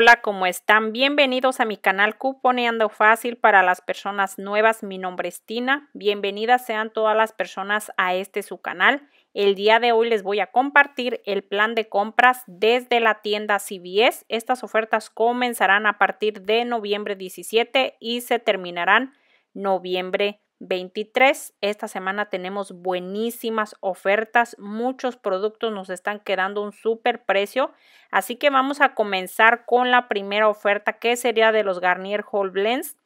Hola, ¿cómo están? Bienvenidos a mi canal Cuponeando Fácil para las personas nuevas. Mi nombre es Tina. Bienvenidas sean todas las personas a este su canal. El día de hoy les voy a compartir el plan de compras desde la tienda CBS. Estas ofertas comenzarán a partir de noviembre 17 y se terminarán noviembre 23. Esta semana tenemos buenísimas ofertas, muchos productos nos están quedando un súper precio, así que vamos a comenzar con la primera oferta que sería de los Garnier Whole Blends.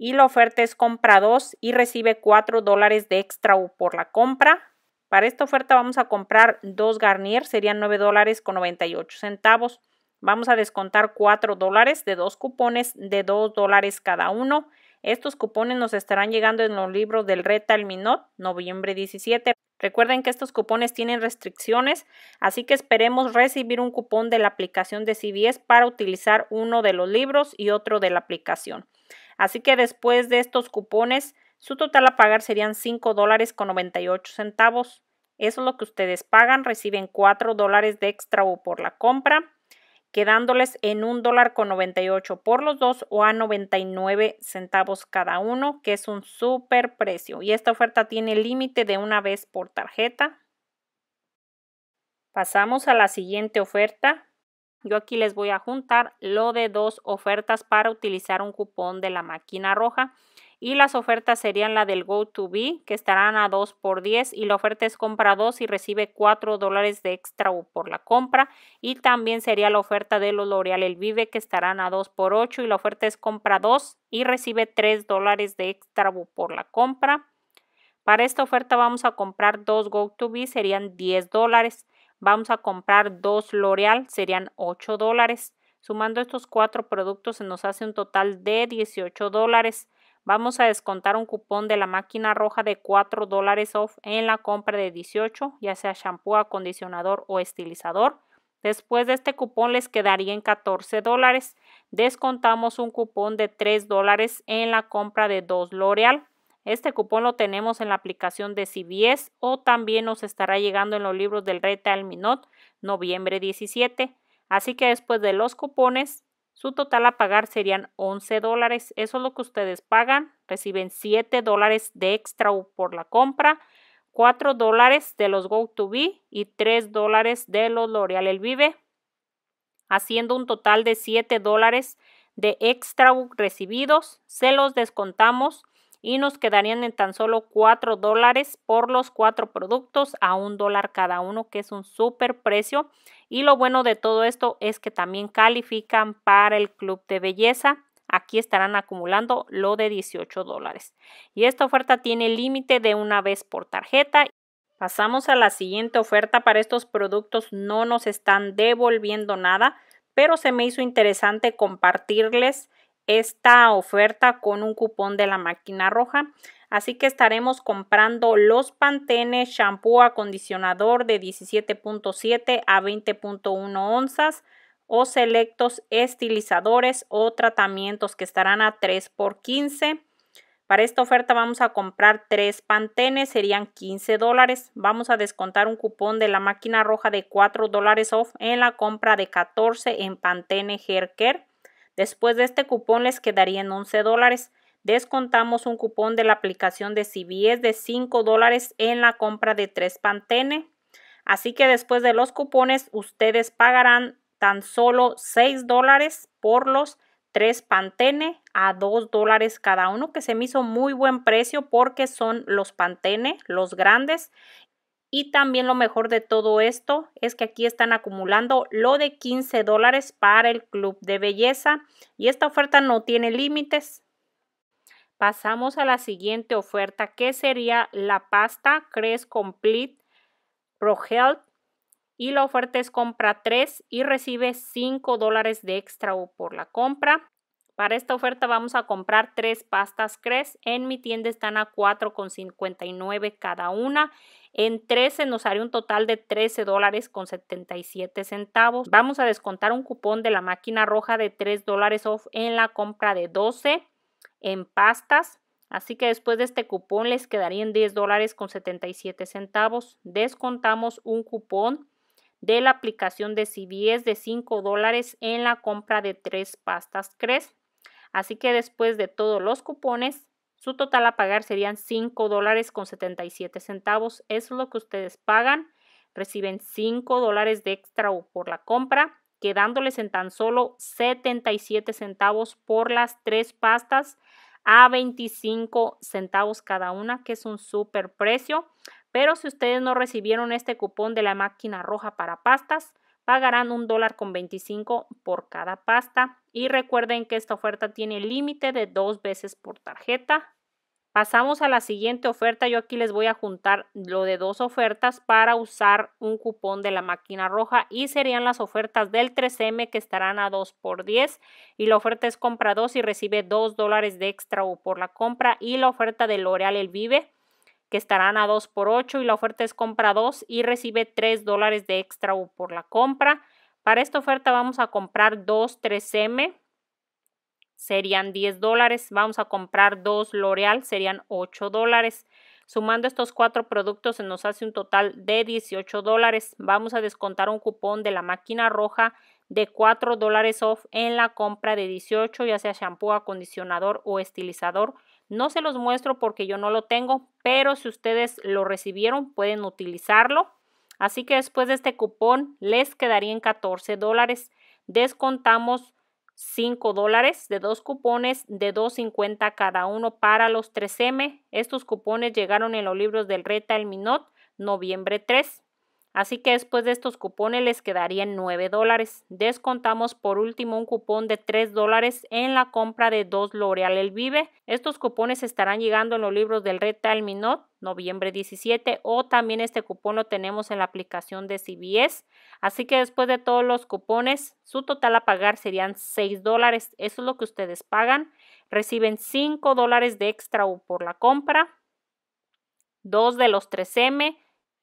Y la oferta es compra 2 y recibe 4 dólares de extra por la compra. Para esta oferta vamos a comprar 2 Garnier, serían 9 dólares con 98 centavos. Vamos a descontar 4 dólares de dos cupones de 2 dólares cada uno estos cupones nos estarán llegando en los libros del Retal Minot, noviembre 17. Recuerden que estos cupones tienen restricciones, así que esperemos recibir un cupón de la aplicación de CBS para utilizar uno de los libros y otro de la aplicación. Así que después de estos cupones, su total a pagar serían $5.98. dólares con Eso es lo que ustedes pagan, reciben $4 dólares de extra o por la compra quedándoles en un dólar con 98 por los dos o a 99 centavos cada uno, que es un super precio. Y esta oferta tiene límite de una vez por tarjeta. Pasamos a la siguiente oferta. Yo aquí les voy a juntar lo de dos ofertas para utilizar un cupón de la máquina roja y las ofertas serían la del GoToB que estarán a 2 por 10 y la oferta es compra 2 y recibe 4 dólares de extra por la compra y también sería la oferta de los L'Oreal El Vive que estarán a 2 por 8 y la oferta es compra 2 y recibe 3 dólares de extra por la compra. Para esta oferta vamos a comprar 2 GoToB, serían 10 dólares. Vamos a comprar 2 L'Oreal serían 8 dólares. Sumando estos cuatro productos se nos hace un total de 18 dólares. Vamos a descontar un cupón de la máquina roja de 4 dólares off en la compra de 18, ya sea shampoo, acondicionador o estilizador. Después de este cupón les quedaría en 14 dólares. Descontamos un cupón de 3 dólares en la compra de 2 L'Oreal. Este cupón lo tenemos en la aplicación de CBS o también nos estará llegando en los libros del Retail Minot noviembre 17. Así que después de los cupones su total a pagar serían 11 dólares. Eso es lo que ustedes pagan. Reciben 7 dólares de extra por la compra, 4 dólares de los Go Be y 3 dólares de los L'Oreal El Vive, haciendo un total de 7 dólares de extra recibidos. Se los descontamos y nos quedarían en tan solo 4 dólares por los cuatro productos a un dólar cada uno, que es un super precio. Y lo bueno de todo esto es que también califican para el club de belleza. Aquí estarán acumulando lo de 18 dólares. Y esta oferta tiene límite de una vez por tarjeta. Pasamos a la siguiente oferta. Para estos productos no nos están devolviendo nada, pero se me hizo interesante compartirles esta oferta con un cupón de la máquina roja. Así que estaremos comprando los Pantene shampoo acondicionador de 17.7 a 20.1 onzas o selectos estilizadores o tratamientos que estarán a 3 por 15. Para esta oferta vamos a comprar 3 pantenes, serían 15 dólares. Vamos a descontar un cupón de la máquina roja de 4 dólares off en la compra de 14 en Pantene Hair Después de este cupón les quedarían 11 dólares descontamos un cupón de la aplicación de CBS de 5 dólares en la compra de tres Pantene. Así que después de los cupones, ustedes pagarán tan solo 6 dólares por los tres Pantene a 2 dólares cada uno, que se me hizo muy buen precio porque son los Pantene, los grandes. Y también lo mejor de todo esto es que aquí están acumulando lo de 15 dólares para el club de belleza. Y esta oferta no tiene límites, Pasamos a la siguiente oferta que sería la pasta Cres Complete Pro Health y la oferta es compra 3 y recibe 5 dólares de extra por la compra. Para esta oferta vamos a comprar 3 pastas Cres. En mi tienda están a 4,59 cada una. En 13 nos haría un total de 13 dólares con 77 centavos. Vamos a descontar un cupón de la máquina roja de 3 dólares off en la compra de 12 en pastas. Así que después de este cupón les quedarían 10 dólares con 77 centavos. Descontamos un cupón de la aplicación de CBS de 5 dólares en la compra de tres pastas Cres. Así que después de todos los cupones, su total a pagar serían 5 dólares con 77 centavos. Es lo que ustedes pagan. Reciben 5 dólares de extra por la compra quedándoles en tan solo 77 centavos por las tres pastas a 25 centavos cada una, que es un super precio. Pero si ustedes no recibieron este cupón de la máquina roja para pastas, pagarán un dólar con 25 por cada pasta. Y recuerden que esta oferta tiene límite de dos veces por tarjeta Pasamos a la siguiente oferta. Yo aquí les voy a juntar lo de dos ofertas para usar un cupón de la máquina roja y serían las ofertas del 3M que estarán a 2 por 10 y la oferta es compra 2 y recibe 2 dólares de extra o por la compra y la oferta de L'Oreal El Vive que estarán a 2 por 8 y la oferta es compra 2 y recibe 3 dólares de extra o por la compra. Para esta oferta vamos a comprar dos 3M serían 10 dólares. Vamos a comprar dos L'Oreal, serían 8 dólares. Sumando estos cuatro productos se nos hace un total de 18 dólares. Vamos a descontar un cupón de la máquina roja de 4 dólares off en la compra de 18, ya sea shampoo, acondicionador o estilizador. No se los muestro porque yo no lo tengo, pero si ustedes lo recibieron pueden utilizarlo. Así que después de este cupón les quedarían 14 dólares. Descontamos 5 dólares de dos cupones de 2.50 cada uno para los 3M. Estos cupones llegaron en los libros del Reta El Minot, noviembre 3. Así que después de estos cupones les quedarían 9 dólares. Descontamos por último un cupón de 3 dólares en la compra de dos L'Oreal El Vive. Estos cupones estarán llegando en los libros del Retail Minot noviembre 17 o también este cupón lo tenemos en la aplicación de CBS. Así que después de todos los cupones, su total a pagar serían 6 dólares. Eso es lo que ustedes pagan. Reciben 5 dólares de extra por la compra, 2 de los 3M,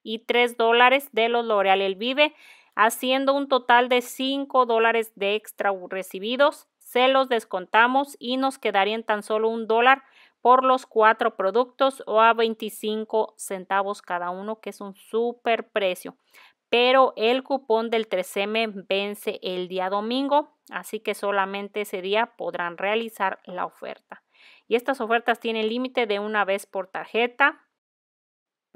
y 3 dólares de los L'Oreal El Vive, haciendo un total de 5 dólares de extra recibidos. Se los descontamos y nos quedarían tan solo un dólar por los cuatro productos o a 25 centavos cada uno, que es un super precio. Pero el cupón del 3M vence el día domingo, así que solamente ese día podrán realizar la oferta. Y estas ofertas tienen límite de una vez por tarjeta,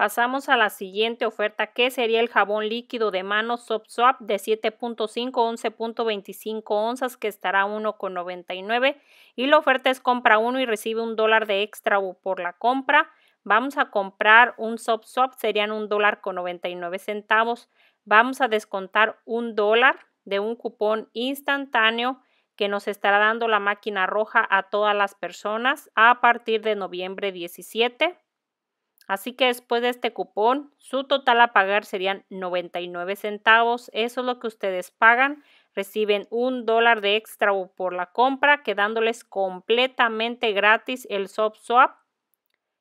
Pasamos a la siguiente oferta que sería el jabón líquido de manos Soap Swap de 7.5 11.25 onzas que estará 1.99 y la oferta es compra uno y recibe un dólar de extra por la compra. Vamos a comprar un Soap Swap serían un dólar con 99 centavos. Vamos a descontar un dólar de un cupón instantáneo que nos estará dando la máquina roja a todas las personas a partir de noviembre 17. Así que después de este cupón, su total a pagar serían 99 centavos. Eso es lo que ustedes pagan. Reciben un dólar de extra por la compra, quedándoles completamente gratis el soft swap.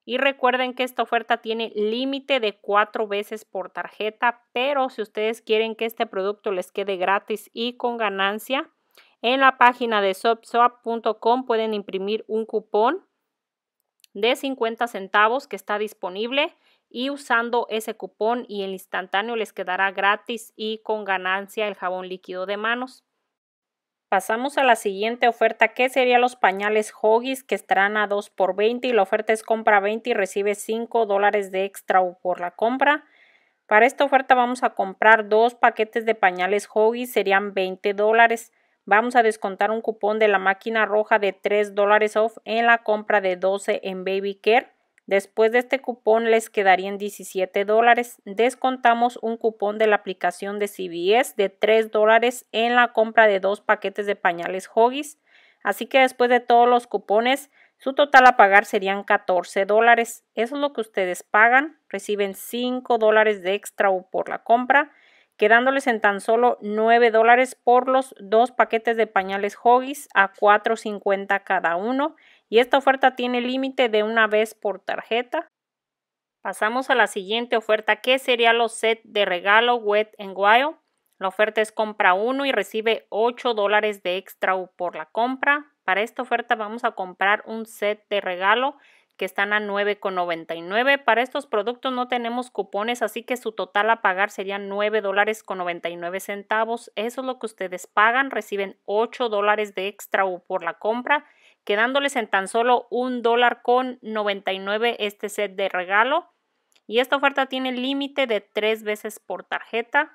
Y recuerden que esta oferta tiene límite de cuatro veces por tarjeta, pero si ustedes quieren que este producto les quede gratis y con ganancia, en la página de SopSwap.com pueden imprimir un cupón de 50 centavos que está disponible y usando ese cupón y el instantáneo les quedará gratis y con ganancia el jabón líquido de manos. Pasamos a la siguiente oferta que serían los pañales Hoggies que estarán a 2 por 20 y la oferta es compra 20 y recibe 5 dólares de extra por la compra. Para esta oferta vamos a comprar dos paquetes de pañales Hoggies, serían 20 dólares vamos a descontar un cupón de la máquina roja de 3 dólares off en la compra de 12 en Baby Care. Después de este cupón les quedarían 17 dólares. Descontamos un cupón de la aplicación de CBS de 3 dólares en la compra de dos paquetes de pañales Hoggies. Así que después de todos los cupones, su total a pagar serían 14 dólares. Eso es lo que ustedes pagan. Reciben 5 dólares de extra por la compra quedándoles en tan solo 9 dólares por los dos paquetes de pañales Hoggies a 4.50 cada uno y esta oferta tiene límite de una vez por tarjeta. Pasamos a la siguiente oferta que sería los set de regalo Wet and Wild. La oferta es compra uno y recibe 8 dólares de extra por la compra. Para esta oferta vamos a comprar un set de regalo que están a 9,99. Para estos productos no tenemos cupones, así que su total a pagar sería 9 dólares con 99 centavos. Eso es lo que ustedes pagan, reciben 8 dólares de extra por la compra, quedándoles en tan solo 1 dólar con 99 este set de regalo. Y esta oferta tiene límite de 3 veces por tarjeta.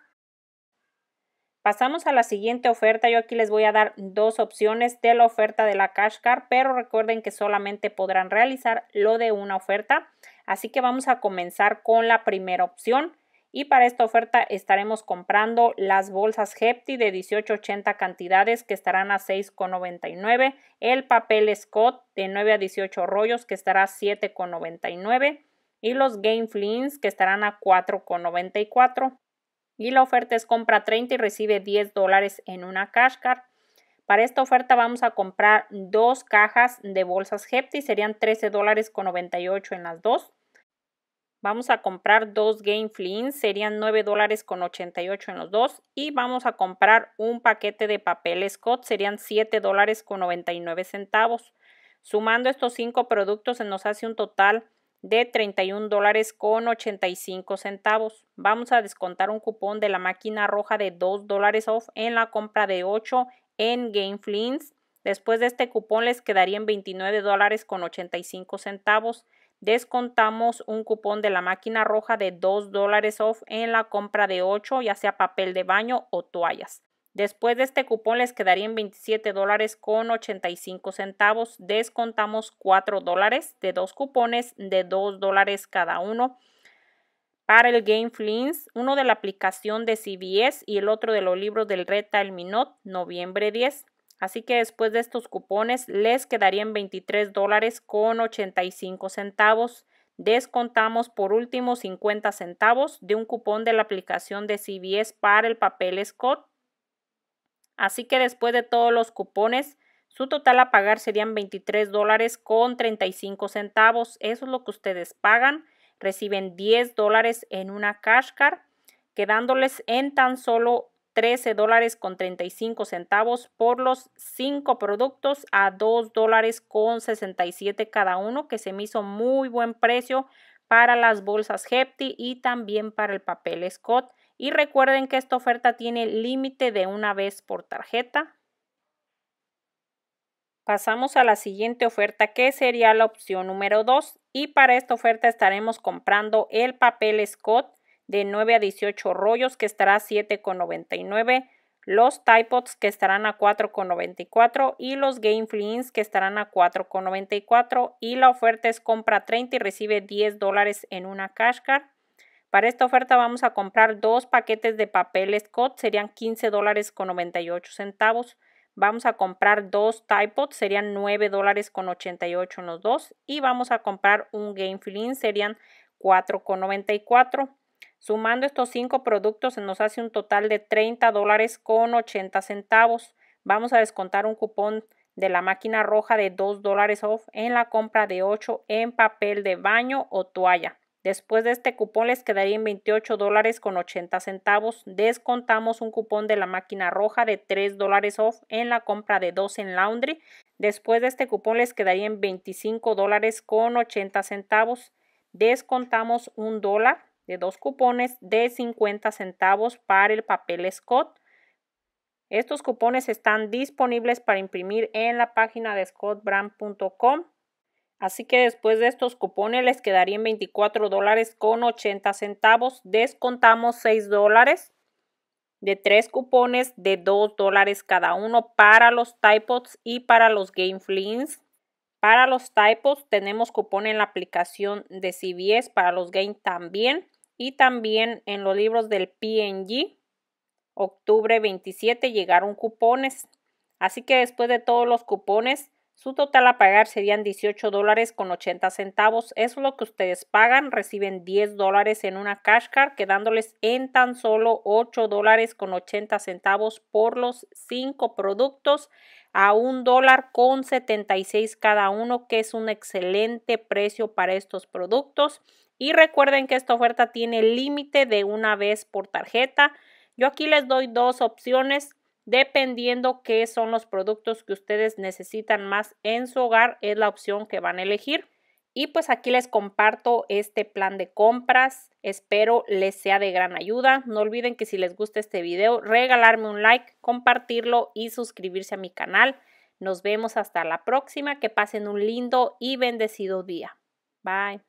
Pasamos a la siguiente oferta. Yo aquí les voy a dar dos opciones de la oferta de la Cash Car pero recuerden que solamente podrán realizar lo de una oferta. Así que vamos a comenzar con la primera opción. Y para esta oferta estaremos comprando las bolsas Hepti de 18.80 cantidades que estarán a 6.99, el papel Scott de 9 a 18 rollos que estará a 7.99 y los Game que estarán a 4.94. Y la oferta es compra 30 y recibe 10 dólares en una cash card. Para esta oferta vamos a comprar dos cajas de bolsas hepti serían 13 dólares con 98 en las dos. Vamos a comprar dos Game Flins, serían 9 dólares con 88 en los dos. Y vamos a comprar un paquete de papel Scott, serían 7 dólares con 99 centavos. Sumando estos cinco productos se nos hace un total de 31 dólares con 85 centavos. Vamos a descontar un cupón de la máquina roja de 2 dólares off en la compra de 8 en GameFlins. Después de este cupón les quedarían 29 dólares con 85 centavos. Descontamos un cupón de la máquina roja de 2 dólares off en la compra de 8, ya sea papel de baño o toallas. Después de este cupón les quedarían 27 dólares con 85 centavos. Descontamos 4 dólares de dos cupones de 2 dólares cada uno para el Game Flins, uno de la aplicación de CBS y el otro de los libros del Retail Minot, noviembre 10. Así que después de estos cupones les quedarían 23 dólares con 85 centavos. Descontamos por último 50 centavos de un cupón de la aplicación de CBS para el papel Scott Así que después de todos los cupones, su total a pagar serían 23 dólares con 35 centavos. Eso es lo que ustedes pagan. Reciben 10 dólares en una cash card, quedándoles en tan solo 13 dólares con 35 centavos por los 5 productos a 2 dólares con 67 cada uno, que se me hizo muy buen precio para las bolsas Hefty y también para el papel Scott. Y recuerden que esta oferta tiene límite de una vez por tarjeta. Pasamos a la siguiente oferta que sería la opción número 2 y para esta oferta estaremos comprando el papel Scott de 9 a 18 rollos que estará a 7,99, los Typods que estarán a 4,94 y los Game que estarán a 4,94 y la oferta es compra 30 y recibe 10 dólares en una cash card. Para esta oferta vamos a comprar dos paquetes de papel Scott, serían 15 dólares con 98 centavos. Vamos a comprar dos typots, serían 9 dólares con 88 los dos. Y vamos a comprar un Game Filling, serían 4,94. Sumando estos cinco productos se nos hace un total de 30 dólares con 80 centavos. Vamos a descontar un cupón de la máquina roja de 2 dólares off en la compra de 8 en papel de baño o toalla. Después de este cupón les quedaría en 28 dólares con 80 centavos. Descontamos un cupón de la máquina roja de 3 dólares off en la compra de dos en Laundry. Después de este cupón les quedaría en 25 dólares con 80 centavos. Descontamos un dólar de dos cupones de 50 centavos para el papel Scott. Estos cupones están disponibles para imprimir en la página de scottbrand.com. Así que después de estos cupones les quedarían 24 dólares con 80 centavos. Descontamos 6 dólares de tres cupones de 2 dólares cada uno para los typos y para los Game Para los typos tenemos cupón en la aplicación de CBS, para los Game también y también en los libros del PNG. Octubre 27 llegaron cupones. Así que después de todos los cupones su total a pagar serían 18 dólares con 80 centavos. Es lo que ustedes pagan. Reciben 10 dólares en una cash card, quedándoles en tan solo 8 dólares con 80 centavos por los 5 productos a un dólar con 76 cada uno, que es un excelente precio para estos productos. Y recuerden que esta oferta tiene límite de una vez por tarjeta. Yo aquí les doy dos opciones Dependiendo qué son los productos que ustedes necesitan más en su hogar, es la opción que van a elegir. Y pues aquí les comparto este plan de compras. Espero les sea de gran ayuda. No olviden que si les gusta este video, regalarme un like, compartirlo y suscribirse a mi canal. Nos vemos hasta la próxima. Que pasen un lindo y bendecido día. Bye.